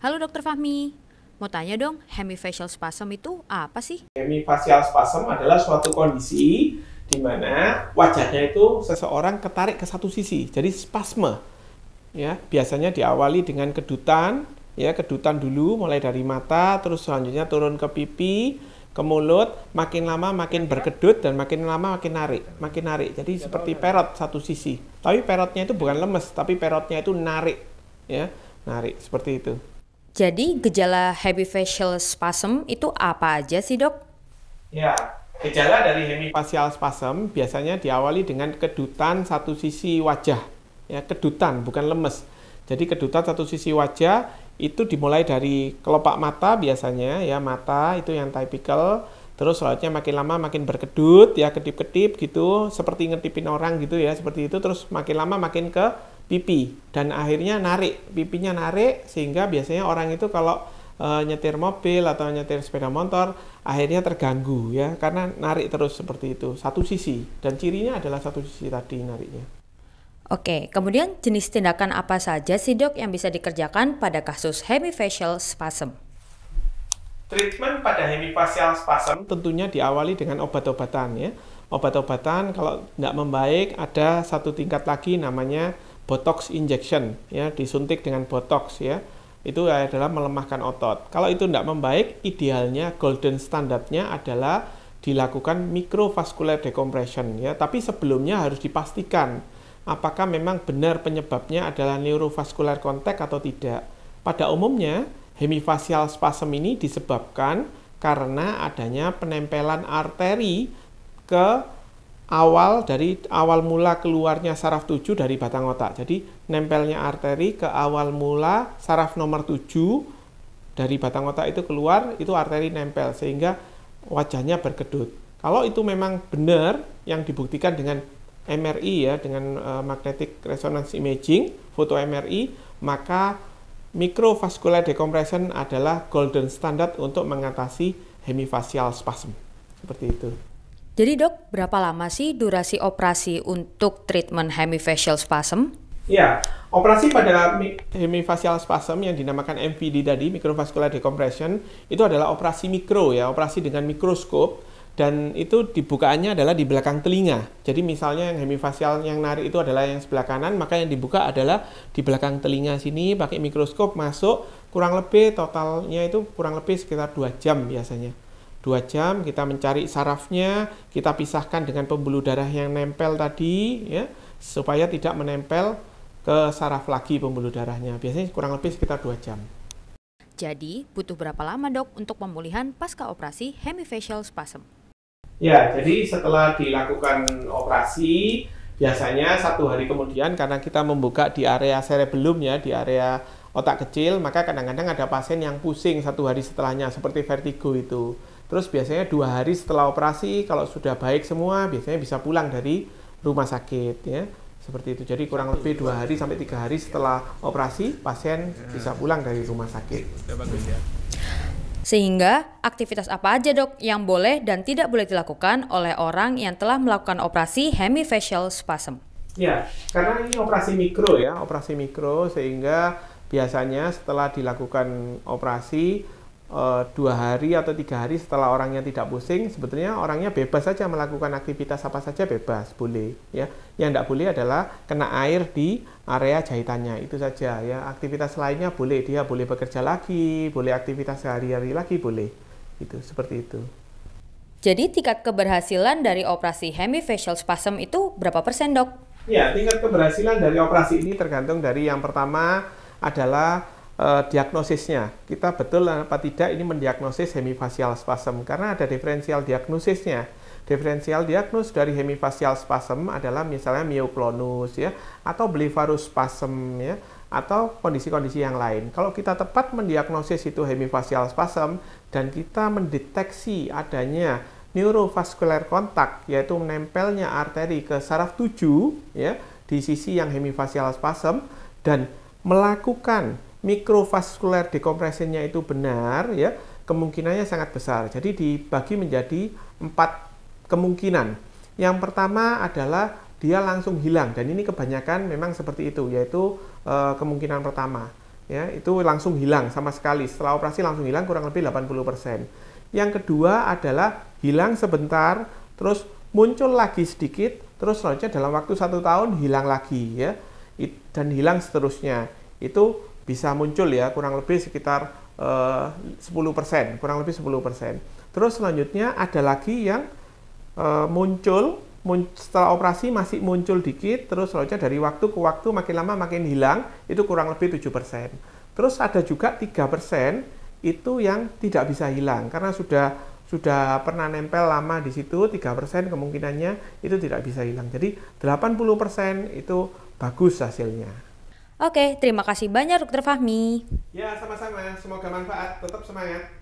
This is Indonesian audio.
Halo Dokter Fahmi, mau tanya dong hemifacial spasm itu apa sih? Hemifacial spasm adalah suatu kondisi di mana wajahnya itu seseorang ketarik ke satu sisi, jadi spasme. Ya, biasanya diawali dengan kedutan, ya kedutan dulu mulai dari mata, terus selanjutnya turun ke pipi, ke mulut, makin lama makin berkedut dan makin lama makin narik, makin narik. Jadi seperti perot satu sisi. Tapi perotnya itu bukan lemes, tapi perotnya itu narik, ya, narik seperti itu. Jadi gejala heavy facial spasm itu apa aja sih dok? Ya, gejala dari heavy facial spasm biasanya diawali dengan kedutan satu sisi wajah. Ya, kedutan bukan lemes. Jadi kedutan satu sisi wajah itu dimulai dari kelopak mata biasanya ya mata itu yang typical terus selanjutnya makin lama makin berkedut ya kedip-kedip gitu seperti ngedipin orang gitu ya seperti itu terus makin lama makin ke pipi dan akhirnya narik pipinya narik sehingga biasanya orang itu kalau e, nyetir mobil atau nyetir sepeda motor akhirnya terganggu ya karena narik terus seperti itu satu sisi dan cirinya adalah satu sisi tadi nariknya. Oke, kemudian jenis tindakan apa saja sih dok yang bisa dikerjakan pada kasus hemifacial spasm? Treatment pada hemifacial spasm tentunya diawali dengan obat-obatan ya. Obat-obatan kalau tidak membaik ada satu tingkat lagi namanya botox injection ya disuntik dengan botox ya itu adalah melemahkan otot kalau itu tidak membaik idealnya golden standardnya adalah dilakukan mikrovaskular decompression ya tapi sebelumnya harus dipastikan apakah memang benar penyebabnya adalah neurovaskular kontak atau tidak pada umumnya hemifasial spasm ini disebabkan karena adanya penempelan arteri ke awal dari awal mula keluarnya saraf 7 dari batang otak. Jadi nempelnya arteri ke awal mula saraf nomor 7 dari batang otak itu keluar, itu arteri nempel sehingga wajahnya berkedut. Kalau itu memang benar yang dibuktikan dengan MRI ya dengan uh, magnetic resonance imaging, foto MRI, maka microvascular decompression adalah golden standard untuk mengatasi hemifasial spasm. Seperti itu. Jadi dok, berapa lama sih durasi operasi untuk treatment hemifacial spasm? Ya, operasi pada hemifacial spasm yang dinamakan MVD tadi, microvascular decompression, itu adalah operasi mikro ya, operasi dengan mikroskop dan itu dibukaannya adalah di belakang telinga. Jadi misalnya yang hemifasial yang narik itu adalah yang sebelah kanan, maka yang dibuka adalah di belakang telinga sini pakai mikroskop masuk kurang lebih totalnya itu kurang lebih sekitar 2 jam biasanya dua jam kita mencari sarafnya kita pisahkan dengan pembuluh darah yang nempel tadi ya supaya tidak menempel ke saraf lagi pembuluh darahnya biasanya kurang lebih sekitar dua jam jadi butuh berapa lama dok untuk pemulihan pasca operasi hemifacial spasm ya jadi setelah dilakukan operasi biasanya satu hari kemudian karena kita membuka di area cerebellum ya di area otak kecil maka kadang-kadang ada pasien yang pusing satu hari setelahnya seperti vertigo itu Terus biasanya dua hari setelah operasi, kalau sudah baik semua, biasanya bisa pulang dari rumah sakit ya. Seperti itu. Jadi kurang lebih dua hari sampai tiga hari setelah operasi, pasien ya. bisa pulang dari rumah sakit. Ya. Sehingga aktivitas apa aja dok yang boleh dan tidak boleh dilakukan oleh orang yang telah melakukan operasi hemifacial spasm? Ya, karena ini operasi mikro ya, operasi mikro sehingga biasanya setelah dilakukan operasi Eh, dua hari atau tiga hari setelah orangnya tidak pusing, sebetulnya orangnya bebas saja melakukan aktivitas apa saja bebas, boleh. Ya, yang tidak boleh adalah kena air di area jahitannya itu saja. Ya, aktivitas lainnya boleh, dia boleh bekerja lagi, boleh aktivitas sehari-hari lagi boleh. Itu seperti itu. Jadi tingkat keberhasilan dari operasi hemifacial spasm itu berapa persen dok? Ya, tingkat keberhasilan dari operasi ini tergantung dari yang pertama adalah uh, diagnosisnya. Kita betul apa tidak ini mendiagnosis hemifasial spasm karena ada diferensial diagnosisnya. Diferensial diagnosis dari hemifasial spasm adalah misalnya myoklonus ya atau blefarus spasm ya atau kondisi-kondisi yang lain. Kalau kita tepat mendiagnosis itu hemifasial spasm dan kita mendeteksi adanya neurovascular kontak yaitu menempelnya arteri ke saraf 7 ya di sisi yang hemifasial spasm dan melakukan mikrovaskuler dekompresinya itu benar ya kemungkinannya sangat besar jadi dibagi menjadi empat kemungkinan yang pertama adalah dia langsung hilang dan ini kebanyakan memang seperti itu yaitu e, kemungkinan pertama ya itu langsung hilang sama sekali setelah operasi langsung hilang kurang lebih 80% yang kedua adalah hilang sebentar terus muncul lagi sedikit terus selanjutnya dalam waktu satu tahun hilang lagi ya dan hilang seterusnya itu bisa muncul ya kurang lebih sekitar eh, uh, 10%, kurang lebih 10%. Terus selanjutnya ada lagi yang uh, muncul mun setelah operasi masih muncul dikit, terus selanjutnya dari waktu ke waktu makin lama makin hilang, itu kurang lebih 7%. Terus ada juga 3% itu yang tidak bisa hilang karena sudah sudah pernah nempel lama di situ 3% kemungkinannya itu tidak bisa hilang. Jadi 80% itu bagus hasilnya. Oke, terima kasih banyak Dokter Fahmi. Ya, sama-sama. Semoga manfaat. Tetap semangat.